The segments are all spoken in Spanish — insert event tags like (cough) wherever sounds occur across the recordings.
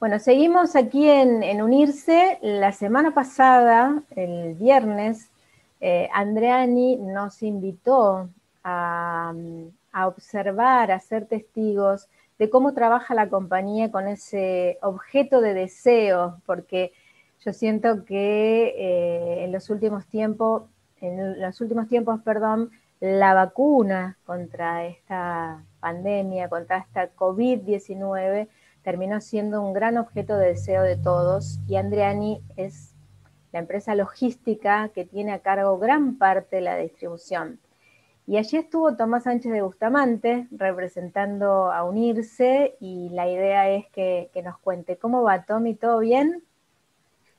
Bueno, seguimos aquí en, Unirse. La semana pasada, el viernes, eh, Andreani nos invitó a, observar, a ser testigos de cómo trabaja la compañía con ese objeto de deseo, porque yo siento que eh, en los últimos tiempos, en los últimos tiempos, perdón, la vacuna contra esta pandemia, contra esta COVID-19, terminó siendo un gran objeto de deseo de todos y Andriani es la empresa logística que tiene a cargo gran parte de la distribución. Y allí estuvo Tomás Sánchez de Bustamante representando a Unirse y la idea es que, nos cuente cómo va y ¿todo bien?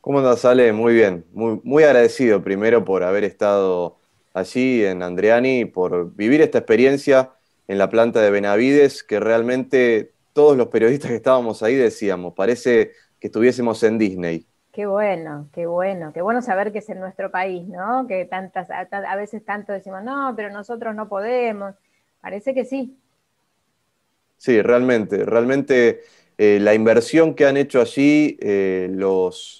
¿Cómo andas, Ale? Muy bien, muy, muy agradecido primero por haber estado allí en Andriani, por vivir esta experiencia en la planta de Benavides, que realmente todos los periodistas que estábamos ahí decíamos, parece que estuviésemos en Disney. Qué bueno, qué bueno, qué bueno saber que es en nuestro país, ¿no? Que tantas, a, veces tanto decimos, no, pero nosotros no podemos. Parece que sí. Sí, realmente, realmente eh, la inversión que han hecho allí, eh,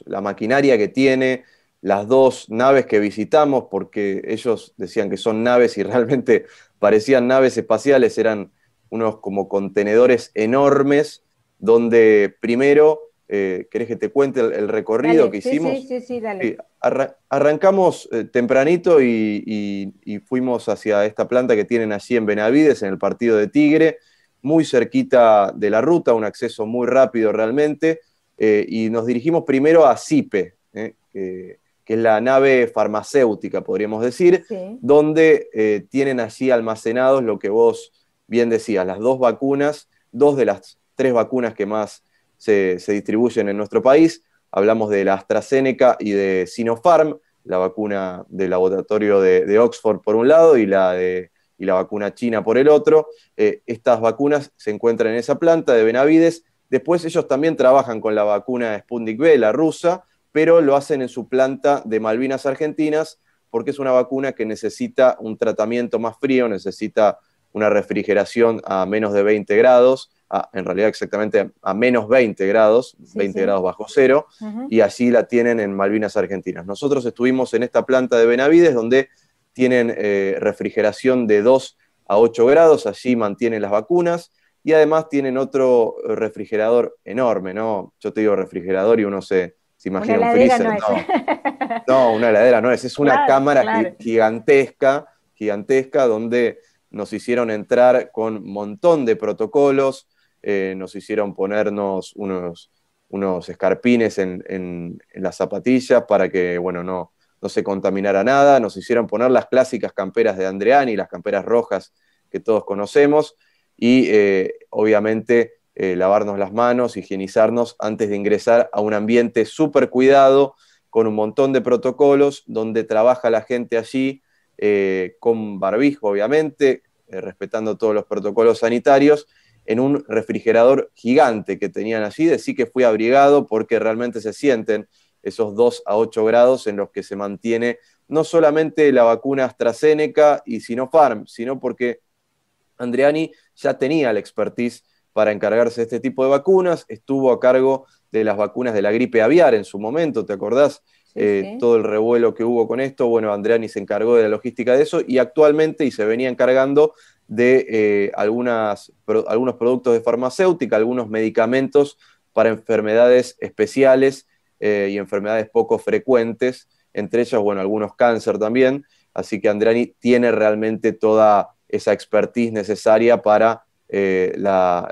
la maquinaria que tiene, las dos naves que visitamos, porque ellos decían que son naves y (laughs) realmente parecían naves espaciales, eran unos como contenedores enormes donde primero, eh, ¿querés que te cuente el, recorrido que hicimos? Sí, sí, sí, dale. arrancamos eh, tempranito y, fuimos hacia esta planta que tienen allí en Benavides, en el partido de Tigre, muy cerquita de la ruta, un acceso muy rápido realmente, eh, y nos dirigimos primero a CIPE, que es la nave farmacéutica, podríamos decir, donde tienen allí almacenados lo que vos bien decía, las dos vacunas, dos de las tres vacunas que más se, distribuyen en nuestro país. Hablamos de la AstraZeneca y de Sinopharm, la vacuna del laboratorio de, Oxford por un lado y la de la vacuna china por el otro. Eh, estas vacunas se encuentran en esa planta de Benavides. Después ellos también trabajan con la vacuna Sputnik V, la rusa, pero lo hacen en su planta de Malvinas Argentinas porque es una vacuna que necesita un tratamiento más frío, necesita una refrigeración a menos de 20 grados, en realidad exactamente a menos 20 grados, 20 grados bajo cero, y así la tienen en Malvinas Argentinas. Nosotros estuvimos en esta planta de Benavides donde tienen eh, refrigeración de 2 a 8 grados, allí mantienen las vacunas y además tienen otro eh, refrigerador enorme, ¿no? Yo te digo refrigerador y uno se, imagina un freezer, (laughs) no, una heladera no es, es una cámara gigantesca, gigantesca donde nos hicieron entrar con un montón de protocolos, eh, nos hicieron ponernos unos, escarpines en, en, las zapatillas para que, bueno, no, no se contaminara nada, nos hicieron poner las clásicas camperas de Andreani, las camperas rojas que todos conocemos, y eh, obviamente eh, lavarnos las manos, higienizarnos antes de ingresar a un ambiente súper cuidado, con un montón de protocolos, donde trabaja la gente allí, eh, con barbijo, obviamente, eh, respetando todos los protocolos sanitarios, en un refrigerador gigante que tenían allí. sí que fui abrigado porque realmente se sienten esos 2 a 8 grados en los que se mantiene no solamente la vacuna AstraZeneca y Sinopharm, sino porque Andriani ya tenía la expertise para encargarse de este tipo de vacunas, estuvo a cargo de las vacunas de la gripe aviar en su momento, ¿te acordás? Eh, todo el revuelo que hubo con esto. Bueno, Andreani se encargó de la logística de eso y actualmente y se venía encargando de eh, algunas, algunos productos de farmacéutica, algunos medicamentos para enfermedades especiales eh, y enfermedades poco frecuentes, entre ellas, bueno, algunos cáncer también. Así que Andreani tiene realmente toda esa expertise necesaria para eh, la,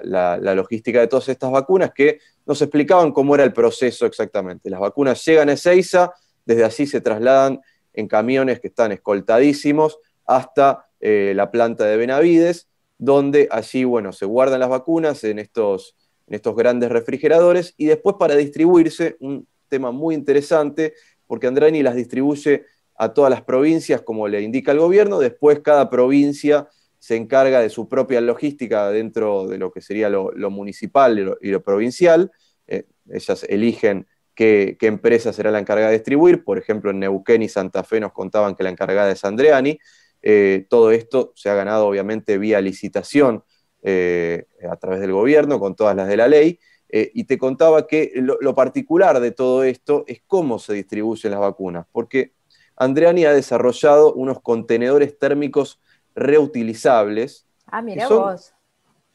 logística de todas estas vacunas, que nos explicaban cómo era el proceso exactamente. Las vacunas llegan a Ezeiza, desde allí se trasladan en camiones que están escoltadísimos hasta eh, la planta de Benavides, donde allí, bueno, se guardan las vacunas en estos, en estos grandes refrigeradores y después para distribuirse, un tema muy interesante, porque Andrani las distribuye a todas las provincias como le indica el gobierno, después cada provincia se encarga de su propia logística dentro de lo que sería lo, municipal y lo, provincial. Eh, ellas eligen qué, empresa será la encargada de distribuir. Por ejemplo, en Neuquén y Santa Fe nos contaban que la encargada es Andreani. Eh, todo esto se ha ganado obviamente vía licitación eh, a través del gobierno, con todas las de la ley. y te contaba que lo, lo particular de todo esto es cómo se distribuyen las vacunas, porque Andreani ha desarrollado unos contenedores térmicos reutilizables. Ah, mira vos.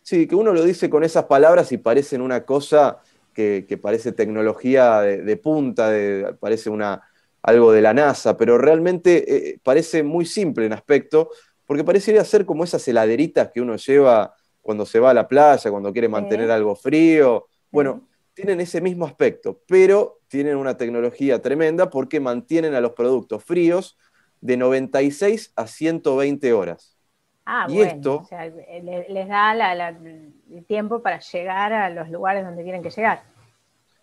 Sí, que uno lo dice con esas palabras y parecen una cosa que, parece tecnología de, punta, parece una, algo de la NASA, pero realmente eh, eh, parece muy simple en aspecto, porque parecería ser como esas heladeritas que uno lleva cuando se va a la playa, cuando quiere mantener algo frío. Bueno, tienen ese mismo aspecto, pero tienen una tecnología tremenda porque mantienen a los productos fríos de 96 a 120 horas. Ah, bueno, esto, les da el tiempo para llegar a los lugares donde tienen que llegar.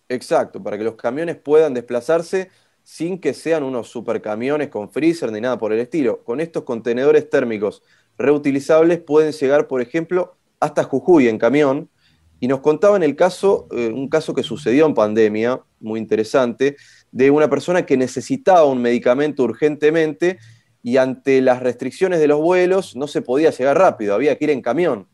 Exacto, para que los camiones puedan desplazarse sin que sean unos supercamiones con freezer ni nada por el estilo. Con estos contenedores térmicos reutilizables pueden llegar, por ejemplo, hasta Jujuy en camión. Y nos contaban el caso, eh, un caso que sucedió en pandemia, muy interesante, de una persona que necesitaba un medicamento urgentemente y ante las restricciones de los vuelos no se podía llegar rápido, había que ir en camión.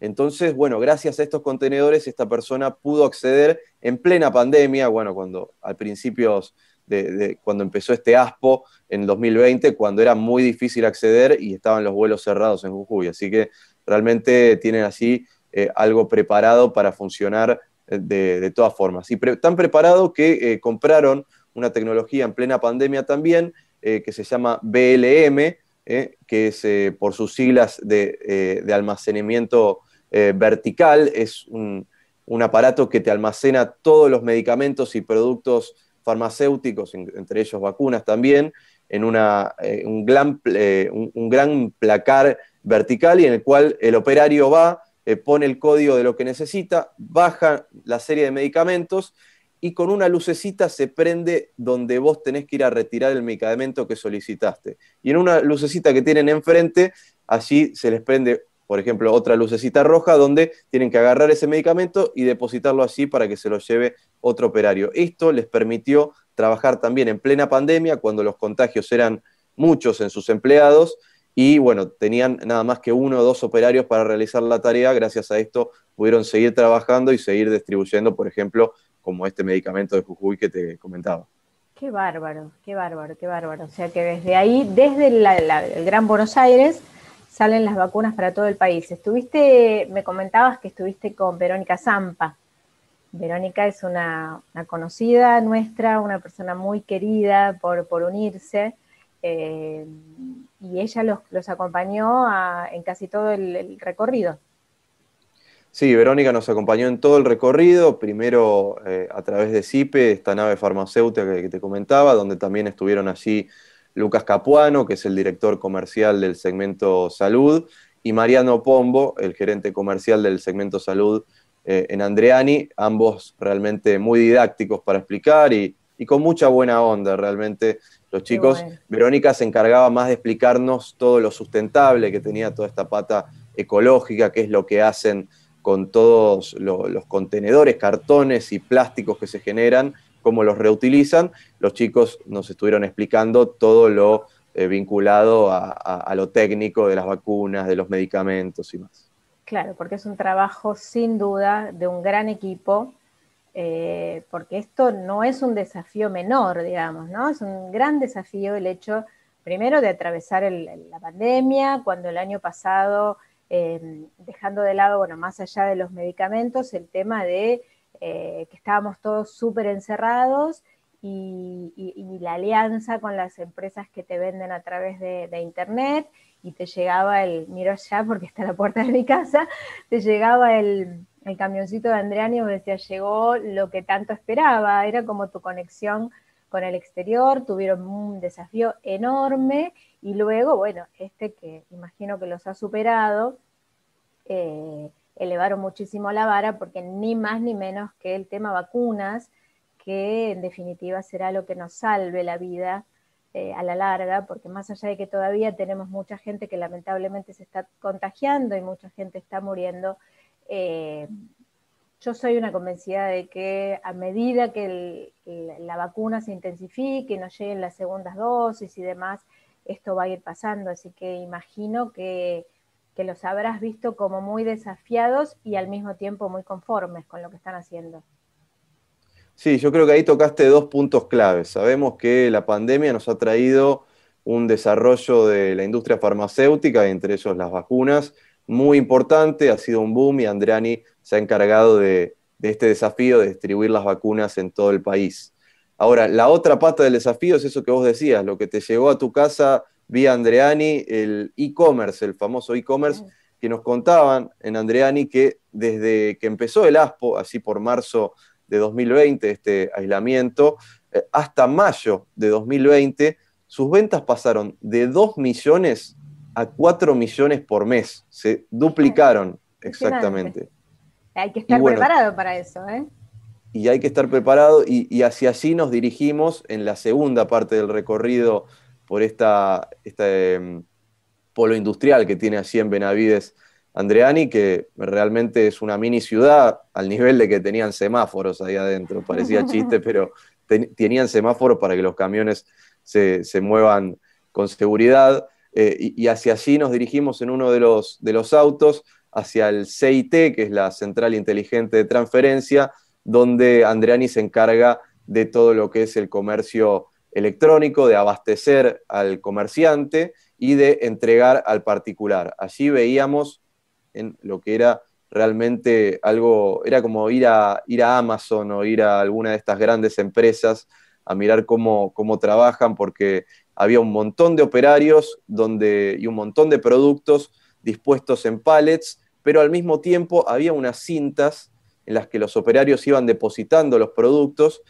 Entonces, bueno, gracias a estos contenedores esta persona pudo acceder en plena pandemia, bueno, cuando al principio, de, cuando empezó este ASPO en 2020, cuando era muy difícil acceder y estaban los vuelos cerrados en Jujuy. Así que realmente tienen así eh, algo preparado para funcionar eh, de, todas formas. Y tan preparado que eh, compraron una tecnología en plena pandemia también eh, que se llama BLM, eh, que es eh, por sus siglas de, de almacenamiento vertical, es un, aparato que te almacena todos los medicamentos y productos farmacéuticos, entre ellos vacunas también, en un, gran, placar vertical y en el cual el operario va, pone el código de lo que necesita, baja la serie de medicamentos y con una lucecita se prende donde vos tenés que ir a retirar el medicamento que solicitaste. Y en una lucecita que tienen enfrente, allí se les prende, por ejemplo, otra lucecita roja donde tienen que agarrar ese medicamento y depositarlo allí para que se lo lleve otro operario. Esto les permitió trabajar también en plena pandemia, cuando los contagios eran muchos en sus empleados, y bueno, tenían nada más que uno o dos operarios para realizar la tarea. Gracias a esto pudieron seguir trabajando y seguir distribuyendo, por ejemplo, como este medicamento de Jujuy que te comentaba. Qué bárbaro, qué bárbaro, qué bárbaro. O sea que desde ahí, desde el Gran Buenos Aires, salen las vacunas para todo el país. Estuviste, me comentabas que estuviste con Verónica Zampa. Verónica es una, conocida nuestra, una persona muy querida por, unirse. Eh, y ella los, acompañó en casi todo el recorrido. Sí, Verónica nos acompañó en todo el recorrido, primero eh, a través de CIPE, esta nave farmacéutica que, te comentaba, donde también estuvieron allí Lucas Capuano, que es el director comercial del segmento salud, y Mariano Pombo, el gerente comercial del segmento salud eh, en Andreani, ambos realmente muy didácticos para explicar y, con mucha buena onda realmente los chicos. Verónica se encargaba más de explicarnos todo lo sustentable que tenía toda esta pata ecológica, qué es lo que hacen con todos los contenedores, cartones y plásticos que se generan, cómo los reutilizan. Los chicos nos estuvieron explicando todo lo eh, vinculado a, lo técnico de las vacunas, de los medicamentos y más. Claro, porque es un trabajo sin duda de un gran equipo, eh, porque esto no es un desafío menor, digamos, ¿no? Es un gran desafío el hecho, primero, de atravesar la pandemia, cuando el año pasado Em, dejando de lado, bueno, más allá de los medicamentos, el tema de eh, que estábamos todos súper encerrados y, la alianza con las empresas que te venden a través de, Internet y te llegaba el, miro allá porque está a la puerta de mi casa, te llegaba el, camioncito de Andrea y me decía, llegó lo que tanto esperaba, era como tu conexión con el exterior, tuvieron un desafío enorme y luego, bueno, este que imagino que los ha superado, eh, elevaron muchísimo la vara porque ni más ni menos que el tema vacunas, que en definitiva será lo que nos salve la vida eh, a la larga, porque más allá de que todavía tenemos mucha gente que lamentablemente se está contagiando y mucha gente está muriendo, eh, yo soy una convencida de que a medida que la vacuna se intensifique, nos lleguen las segundas dosis y demás, esto va a ir pasando. Así que imagino que, que los habrás visto como muy desafiados y al mismo tiempo muy conformes con lo que están haciendo. Sí, yo creo que ahí tocaste dos puntos claves. Sabemos que la pandemia nos ha traído un desarrollo de la industria farmacéutica, entre ellos las vacunas, muy importante, ha sido un boom y Andriani se ha encargado de, este desafío de distribuir las vacunas en todo el país. Ahora, la otra pata del desafío es eso que vos decías, lo que te llegó a tu casa vía Andreani, el e-commerce, el famoso e-commerce, que nos contaban en Andreani que desde que empezó el ASPO, así por marzo de 2020, este aislamiento, eh, hasta mayo de 2020, sus ventas pasaron de 2 millones a 4 millones por mes, se duplicaron exactamente. Hay que estar preparado para eso. ¿eh? Y hay que estar preparado y, hacia allí nos dirigimos en la segunda parte del recorrido por esta, este mm, polo industrial que tiene allí en Benavides Andreani, que realmente es una mini ciudad al nivel de que tenían semáforos ahí adentro. Parecía (laughs) chiste, pero tenían semáforos para que los camiones se, muevan con seguridad. Eh, y, hacia allí nos dirigimos en uno de los, de los autos hacia el CIT, que es la Central Inteligente de Transferencia, donde Andreani se encarga de todo lo que es el comercio electrónico, de abastecer al comerciante y de entregar al particular. Allí veíamos en lo que era realmente algo, era como ir a, ir a Amazon o ir a alguna de estas grandes empresas a mirar cómo, trabajan, porque había un montón de operarios donde, y un montón de productos dispuestos en pallets pero al mismo tiempo había unas cintas en las que los operarios iban depositando los productos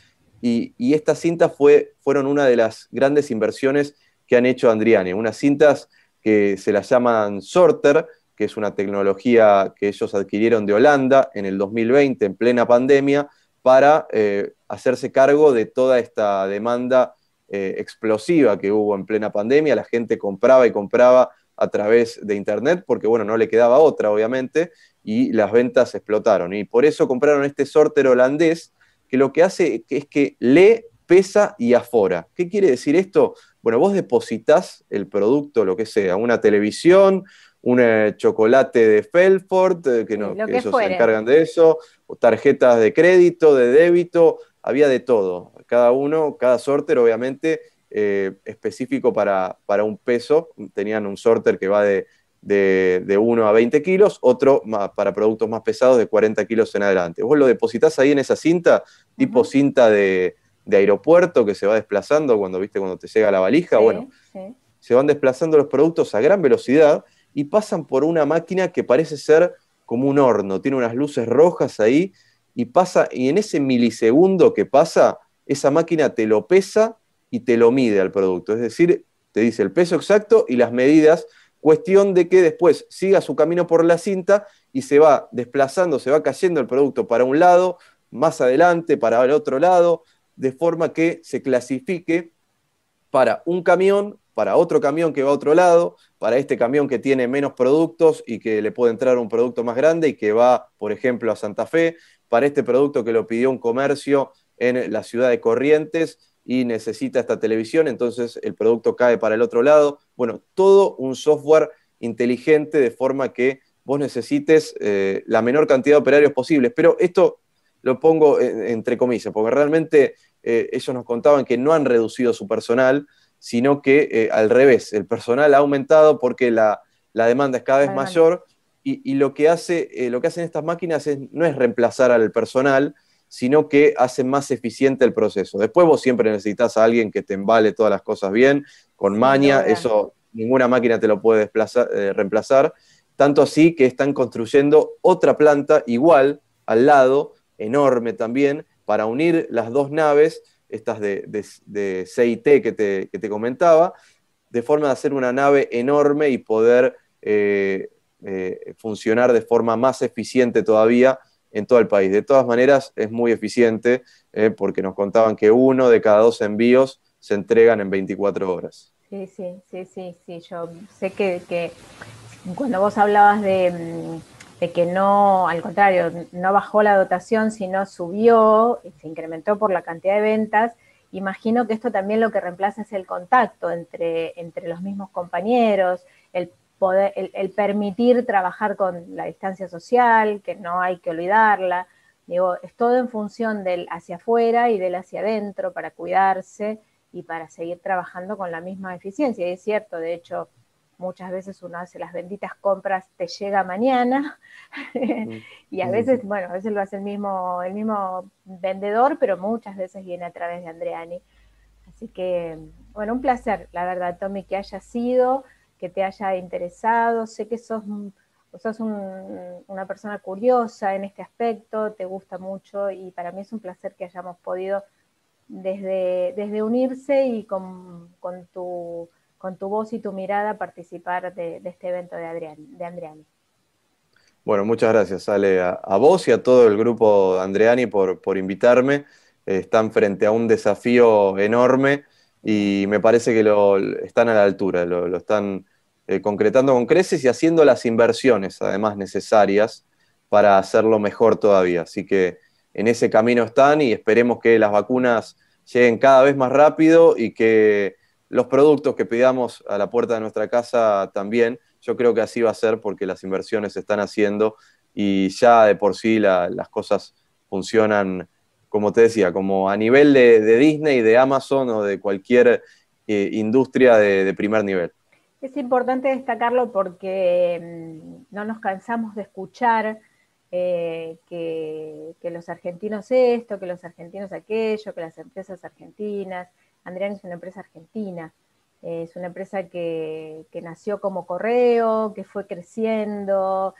y, estas cintas fueron una de las grandes inversiones que han hecho Andriani, unas cintas que se las llaman sorter, que es una tecnología que ellos adquirieron de Holanda en el 2020, en plena pandemia, para eh, hacerse cargo de toda esta demanda eh, explosiva que hubo en plena pandemia. La gente compraba y compraba a través de Internet, porque bueno, no le quedaba otra, obviamente, y las ventas explotaron. Y por eso compraron este sorter holandés, que lo que hace es que lee, pesa y afora. ¿Qué quiere decir esto? Bueno, vos depositas el producto, lo que sea, una televisión, un eh, chocolate de Felford, eh, que, no, ellos se encargan de eso, tarjetas de crédito, de débito, había de todo. Cada uno, cada sorter, obviamente, eh, específico para, un peso. Tenían un sorter que va de, 1 a 20 kilos, otro para productos más pesados de 40 kilos en adelante. Vos lo depositas ahí en esa cinta, tipo cinta de, aeropuerto que se va desplazando cuando, ¿viste? cuando te llega la valija. bueno, se van desplazando los productos a gran velocidad y pasan por una máquina que parece ser como un horno, tiene unas luces rojas ahí y pasa, y en ese milisegundo que pasa, esa máquina te lo pesa y te lo mide al producto. Es decir, te dice el peso exacto y las medidas, cuestión de que después siga su camino por la cinta y se va desplazando, se va cayendo el producto para un lado, más adelante, para el otro lado, de forma que se clasifique para un camión, para otro camión que va a otro lado, para este camión que tiene menos productos y que le puede entrar un producto más grande y que va, por ejemplo, a Santa Fe, para este producto que lo pidió un comercio en la ciudad de Corrientes y necesita esta televisión, entonces el producto cae para el otro lado. Bueno, todo un software inteligente de forma que vos necesites eh, la menor cantidad de operarios posibles. Pero esto lo pongo entre comillas, porque realmente eh, ellos nos contaban que no han reducido su personal, sino que eh, al revés, el personal ha aumentado porque la, demanda es cada vez mayor y, y lo, que hace, lo que hacen estas máquinas es, no es reemplazar al personal, sino que hace más eficiente el proceso. Después vos siempre necesitas a alguien que te embale todas las cosas bien, con maña, eso ninguna máquina te lo puede eh, reemplazar, tanto así que están construyendo otra planta igual al lado, enorme también, para unir las dos naves, estas de, CIT que te, comentaba, de forma de hacer una nave enorme y poder eh, eh, funcionar de forma más eficiente todavía en todo el país. De todas maneras, es muy eficiente eh, porque nos contaban que uno de cada dos envíos se entregan en 24 horas. Sí, sí, sí, sí, sí. Yo sé que, cuando vos hablabas mm, de, que no, al contrario, no bajó la dotación, sino subió, se incrementó por la cantidad de ventas. Imagino que esto también lo que reemplaza es el contacto entre, entre los mismos compañeros, el el, permitir trabajar con la distancia social, que no hay que olvidarla. Digo, es todo en función del hacia afuera y del hacia adentro para cuidarse y para seguir trabajando con la misma eficiencia. Y es cierto, de hecho, muchas veces uno hace las benditas compras, te llega mañana, mm. (laughs) y a mm. veces, bueno, a veces lo hace el mismo, el mismo vendedor, pero muchas veces viene a través de Andreani. Así que, bueno, un placer, la verdad, Tommy, que haya sido que te haya interesado. Sé que sos, sos una persona curiosa en este aspecto, te gusta mucho y para mí es un placer que hayamos podido desde, desde unirse y con, tu, voz y tu mirada participar de, este evento de, Adrián, de Andriani. Bueno, muchas gracias, Ale, a, vos y a todo el grupo Andreani por, invitarme. están frente a un desafío enorme y me parece que lo, están a la altura, lo, están eh, concretando con creces y haciendo las inversiones además necesarias para hacerlo mejor todavía. Así que en ese camino están y esperemos que las vacunas lleguen cada vez más rápido y que los productos que pidamos a la puerta de nuestra casa también. Yo creo que así va a ser porque las inversiones se están haciendo y ya de por sí las cosas funcionan como te decía, como a nivel de, Disney, de Amazon o de cualquier eh, industria de, primer nivel. Es importante destacarlo porque mm, no nos cansamos de escuchar eh, que, los argentinos esto, que los argentinos aquello, que las empresas argentinas. Andrián es una empresa argentina, eh, es una empresa que, nació como correo, que fue creciendo,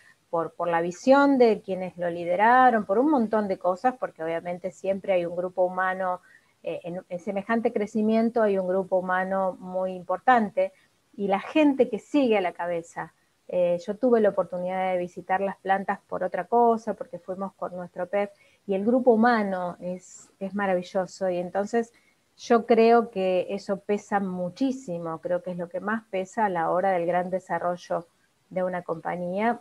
por, la visión de quienes lo lideraron, por un montón de cosas, porque obviamente siempre hay un grupo humano, eh, en, semejante crecimiento hay un grupo humano muy importante, y la gente que sigue a la cabeza. Eh, yo tuve la oportunidad de visitar las plantas por otra cosa, porque fuimos con nuestro PEP, y el grupo humano es, es maravilloso, y entonces yo creo que eso pesa muchísimo, creo que es lo que más pesa a la hora del gran desarrollo de una compañía,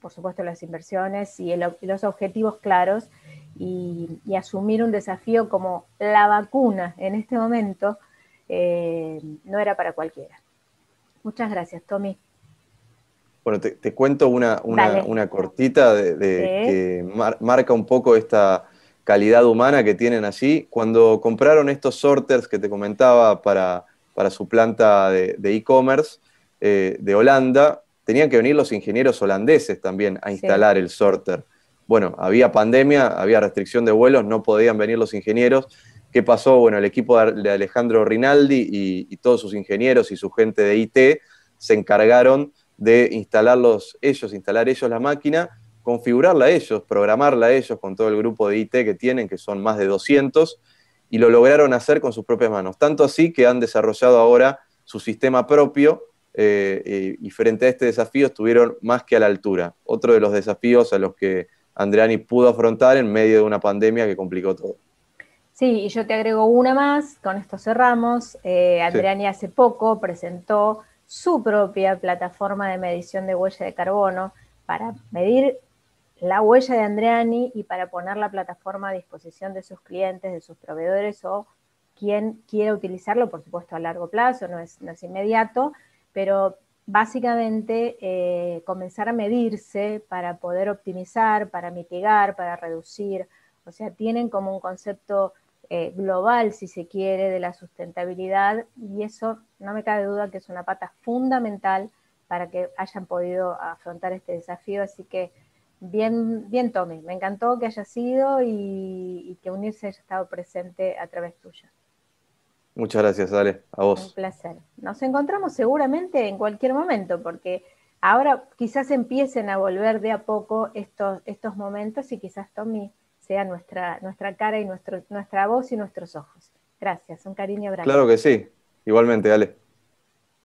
por supuesto las inversiones y los objetivos claros y, asumir un desafío como la vacuna en este momento eh, no era para cualquiera. Muchas gracias, Tommy. Bueno, te, cuento una, cortita de, que marca un poco esta calidad humana que tienen así. Cuando compraron estos sorters que te comentaba para, su planta de e-commerce, eh, de Holanda, tenían que venir los ingenieros holandeses también a instalar el sorter. Bueno, había pandemia, había restricción de vuelos, no podían venir los ingenieros. ¿Qué pasó? Bueno, el equipo de Alejandro Rinaldi y, y todos sus ingenieros y su gente de IT se encargaron de instalarlos ellos, instalar ellos la máquina, configurarla ellos, programarla ellos con todo el grupo de IT que tienen, que son más de 200, y lo lograron hacer con sus propias manos. Tanto así que han desarrollado ahora su sistema propio eh, y frente a este desafío estuvieron más que a la altura. Otro de los desafíos a los que Andreani pudo afrontar en medio de una pandemia que complicó todo. Sí, y yo te agrego una más, con esto cerramos. Eh, Andreani hace poco presentó su propia plataforma de medición de huella de carbono para medir la huella de Andreani y para poner la plataforma a disposición de sus clientes, de sus proveedores o quien quiera utilizarlo, por supuesto a largo plazo, no es inmediato, pero básicamente eh, comenzar a medirse para poder optimizar, para mitigar, para reducir. O sea, tienen como un concepto eh, global, si se quiere, de la sustentabilidad y eso no me cabe duda que es una pata fundamental para que hayan podido afrontar este desafío. Así que bien, bien Tommy, me encantó que haya sido y, y que Unirse haya estado presente a través tuya. Muchas gracias, Ale, a vos. Un placer. Nos encontramos seguramente en cualquier momento, porque ahora quizás empiecen a volver de a poco estos, estos momentos y quizás Tommy sea nuestra, nuestra cara y nuestro, nuestra voz y nuestros ojos. Gracias, un cariño abrazo. Claro que sí, igualmente, Ale.